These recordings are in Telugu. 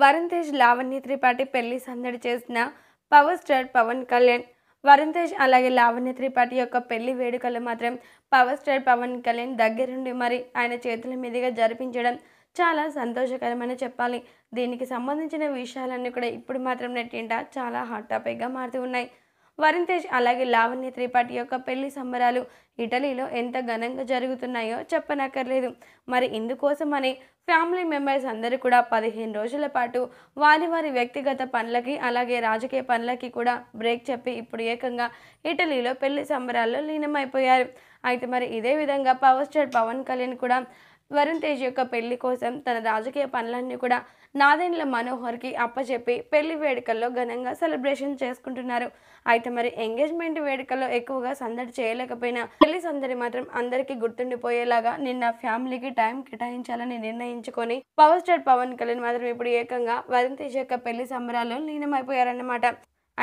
వరుణ్ తేజ్ లావణ్య త్రిపాఠి పెళ్లి సందడి చేసిన పవర్ స్టార్ పవన్ కళ్యాణ్ వరుణ్ తేజ్ అలాగే లావణ్య త్రిపాఠి యొక్క పెళ్లి వేడుకలు మాత్రం పవర్ స్టార్ పవన్ కళ్యాణ్ దగ్గరుండి మరి ఆయన చేతుల మీదుగా జరిపించడం చాలా సంతోషకరమని చెప్పాలి దీనికి సంబంధించిన విషయాలన్నీ కూడా ఇప్పుడు మాత్రం నెట్టింట చాలా హాట్ టాపిక్గా మారుతూ ఉన్నాయి వరుణ్ తేజ్ అలాగే లావణ్య త్రిపాఠి యొక్క పెళ్లి సంబరాలు ఇటలీలో ఎంత ఘనంగా జరుగుతున్నాయో చెప్పనక్కర్లేదు మరి ఇందుకోసమని ఫ్యామిలీ మెంబర్స్ అందరూ కూడా పదిహేను రోజుల పాటు వారి వారి వ్యక్తిగత పనులకి అలాగే రాజకీయ పనులకి కూడా బ్రేక్ చెప్పి ఇప్పుడు ఏకంగా ఇటలీలో పెళ్లి సంబరాల్లో లీనమైపోయారు అయితే మరి ఇదే విధంగా పవర్ స్టార్ పవన్ కళ్యాణ్ కూడా వరుణ్ తేజ్ యొక్క పెళ్లి కోసం తన రాజకీయ పనులన్నీ కూడా నాదెండ్ల మనోహర్కి అప్పచెప్పి పెళ్లి వేడుకల్లో ఘనంగా సెలబ్రేషన్ చేసుకుంటున్నారు అయితే మరి ఎంగేజ్మెంట్ వేడుకల్లో ఎక్కువగా సందడి చేయలేకపోయినా పెళ్లి సందడి మాత్రం అందరికీ గుర్తుండిపోయేలాగా నిన్న ఫ్యామిలీకి టైం కేటాయించాలని నిర్ణయించుకొని పవర్ స్టార్ పవన్ కళ్యాణ్ మాత్రం ఇప్పుడు ఏకంగా వరుణ్ తేజ్ యొక్క పెళ్లి సంబరాల్లో లీనమైపోయారన్నమాట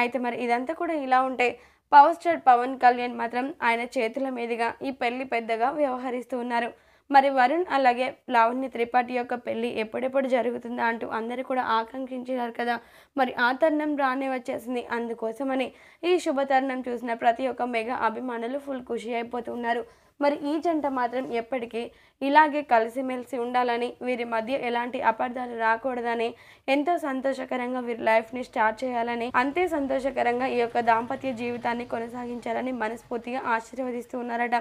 అయితే మరి ఇదంతా కూడా ఇలా ఉంటే పవర్ స్టార్ పవన్ కళ్యాణ్ మాత్రం ఆయన చేతుల మీదుగా ఈ పెళ్లి పెద్దగా వ్యవహరిస్తూ ఉన్నారు మరి వరుణ్ అలాగే లావణ్య త్రిపాఠి యొక్క పెళ్ళి ఎప్పుడెప్పుడు జరుగుతుందా అంటూ అందరూ కూడా ఆకాంక్షించారు కదా మరి ఆ తరుణం రానే వచ్చేసింది అందుకోసమని ఈ శుభ తరుణం చూసిన ప్రతి ఒక్క మెగా అభిమానులు ఫుల్ ఖుషి అయిపోతున్నారు మరి ఈ జంట మాత్రం ఎప్పటికీ ఇలాగే కలిసిమెలిసి ఉండాలని వీరి మధ్య ఎలాంటి అపార్థాలు రాకూడదని ఎంతో సంతోషకరంగా వీరి లైఫ్ని స్టార్ట్ చేయాలని అంతే సంతోషకరంగా ఈ యొక్క దాంపత్య జీవితాన్ని కొనసాగించాలని మనస్ఫూర్తిగా ఆశీర్వదిస్తూ ఉన్నారట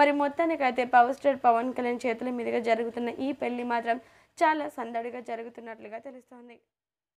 మరి మొత్తానికైతే పవర్ స్టార్ పవన్ కళ్యాణ్ చేతుల మీదుగా జరుగుతున్న ఈ పెళ్లి మాత్రం చాలా సందడిగా జరుగుతున్నట్లుగా తెలుస్తోంది